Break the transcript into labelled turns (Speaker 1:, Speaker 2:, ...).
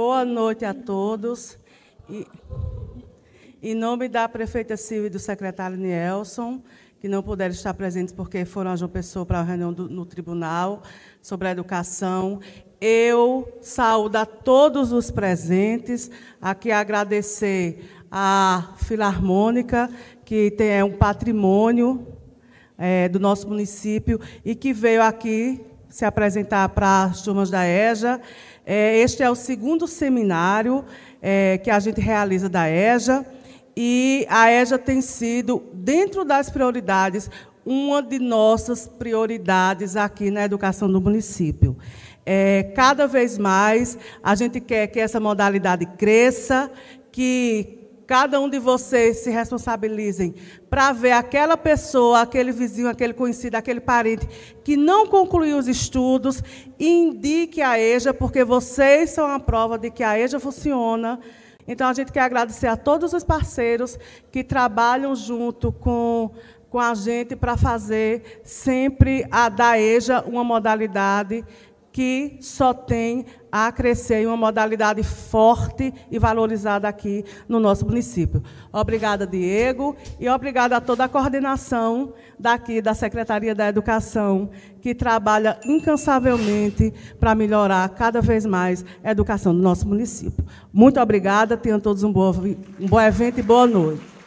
Speaker 1: Boa noite a todos. E, em nome da prefeita Silvia e do secretário Nielson, que não puderam estar presentes porque foram a João Pessoa para a reunião do, no tribunal sobre a educação, eu saúdo a todos os presentes, aqui agradecer à Filarmônica, que tem, é um patrimônio é, do nosso município e que veio aqui se apresentar para as turmas da EJA. É, este é o segundo seminário é, que a gente realiza da EJA. E a EJA tem sido, dentro das prioridades, uma de nossas prioridades aqui na educação do município. É, cada vez mais a gente quer que essa modalidade cresça, que cada um de vocês se responsabilizem para ver aquela pessoa, aquele vizinho, aquele conhecido, aquele parente que não concluiu os estudos, indique a EJA, porque vocês são a prova de que a EJA funciona. Então, a gente quer agradecer a todos os parceiros que trabalham junto com, com a gente para fazer sempre a da EJA uma modalidade que só tem a crescer em uma modalidade forte e valorizada aqui no nosso município. Obrigada, Diego, e obrigada a toda a coordenação daqui da Secretaria da Educação, que trabalha incansavelmente para melhorar cada vez mais a educação do nosso município. Muito obrigada, tenham todos um bom, um bom evento e boa noite.